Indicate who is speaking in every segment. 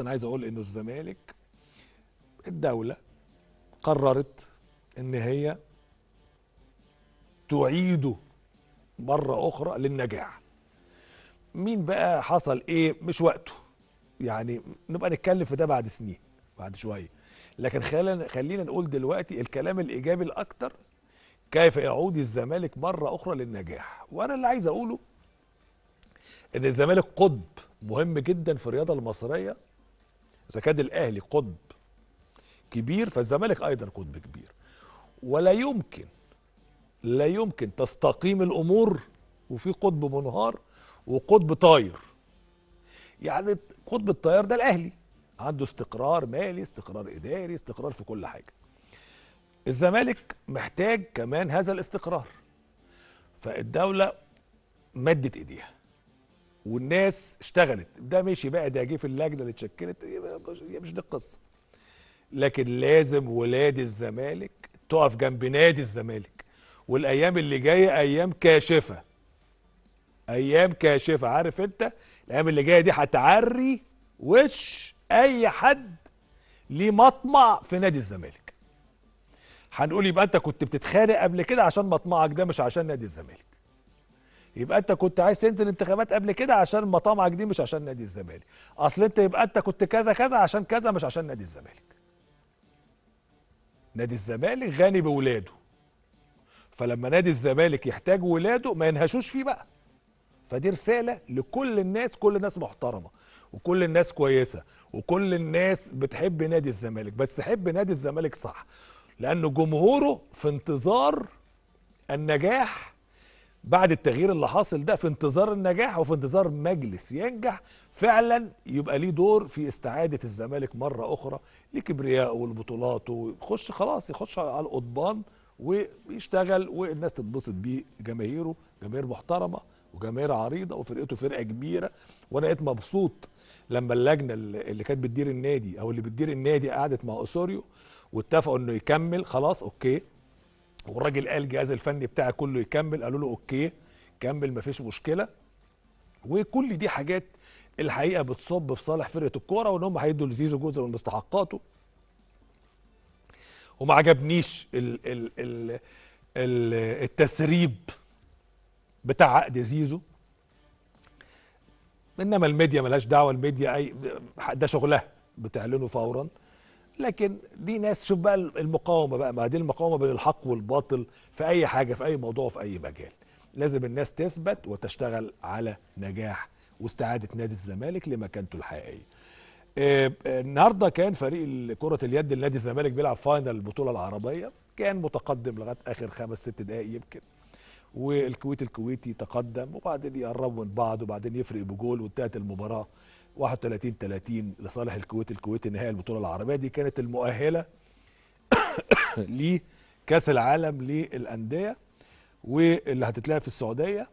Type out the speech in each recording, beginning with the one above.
Speaker 1: انا عايز اقول انه الزمالك الدوله قررت ان هي تعيده مره اخرى للنجاح مين بقى حصل ايه مش وقته يعني نبقى نتكلم في ده بعد سنين بعد شويه لكن خلينا خلينا نقول دلوقتي الكلام الايجابي الاكتر كيف يعود الزمالك مره اخرى للنجاح وانا اللي عايز اقوله ان الزمالك قطب مهم جدا في الرياضه المصريه اذا كان الاهلي قطب كبير فالزمالك ايضا قطب كبير ولا يمكن لا يمكن تستقيم الامور وفي قطب منهار وقطب طاير يعني قطب الطيار ده الاهلي عنده استقرار مالي استقرار اداري استقرار في كل حاجه الزمالك محتاج كمان هذا الاستقرار فالدوله مدت ايديها والناس اشتغلت ده مشي بقى ده جه في اللجنه اللي اتشكلت هي مش دي القصه لكن لازم ولاد الزمالك تقف جنب نادي الزمالك والايام اللي جايه ايام كاشفه ايام كاشفه عارف انت الايام اللي جايه دي هتعري وش اي حد ليه مطمع في نادي الزمالك هنقول يبقى انت كنت بتتخانق قبل كده عشان مطمعك ده مش عشان نادي الزمالك يبقى انت كنت عايز تنزل انتخابات قبل كده عشان مطامعك دي مش عشان نادي الزمالك اصل انت يبقى انت كنت كذا كذا عشان كذا مش عشان نادي الزمالك نادي الزمالك غني بولاده فلما نادي الزمالك يحتاج ولاده ما ينهشوش فيه بقى فدي رساله لكل الناس كل الناس محترمه وكل الناس كويسه وكل الناس بتحب نادي الزمالك بس حب نادي الزمالك صح لان جمهوره في انتظار النجاح بعد التغيير اللي حاصل ده في انتظار النجاح وفي انتظار مجلس ينجح فعلا يبقى ليه دور في استعاده الزمالك مره اخرى لكبريائه والبطولات ويخش خلاص يخش على القضبان ويشتغل والناس تتبسط بيه جماهيره جماهير محترمه وجماهير عريضه وفرقته فرقه كبيره وانا لقيت مبسوط لما اللجنه اللي كانت بتدير النادي او اللي بتدير النادي قعدت مع اسوريو واتفقوا انه يكمل خلاص اوكي والراجل قال الجهاز الفني بتاعي كله يكمل قالوا له اوكي كمل مفيش مشكله وكل دي حاجات الحقيقه بتصب في صالح فرقه الكوره وان هم هيدوا لزيزو جزء من مستحقاته وما عجبنيش ال ال ال ال التسريب بتاع عقد زيزو انما الميديا ملهاش دعوه الميديا اي ده شغلها بتعلنه فورا لكن دي ناس شوف بقى المقاومه بقى ما دي المقاومه بين الحق والباطل في اي حاجه في اي موضوع في اي مجال لازم الناس تثبت وتشتغل على نجاح واستعاده نادي الزمالك لمكانته الحقيقيه آه، آه، النهارده كان فريق كره اليد لنادي الزمالك بيلعب فاينل البطوله العربيه كان متقدم لغايه اخر خمس ست دقائق يمكن والكويت الكويتي تقدم وبعدين يقربوا من بعض وبعدين يفرق بجول وانتهت المباراه 31 30 لصالح الكويت الكويت نهائي البطوله العربيه دي كانت المؤهله لكاس العالم للانديه واللي هتتلعب في السعوديه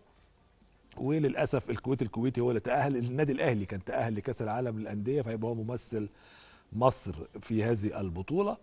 Speaker 1: وللاسف الكويت الكويتي هو اللي تاهل النادي الاهلي كان تاهل لكاس العالم للانديه فهيبقى هو ممثل مصر في هذه البطوله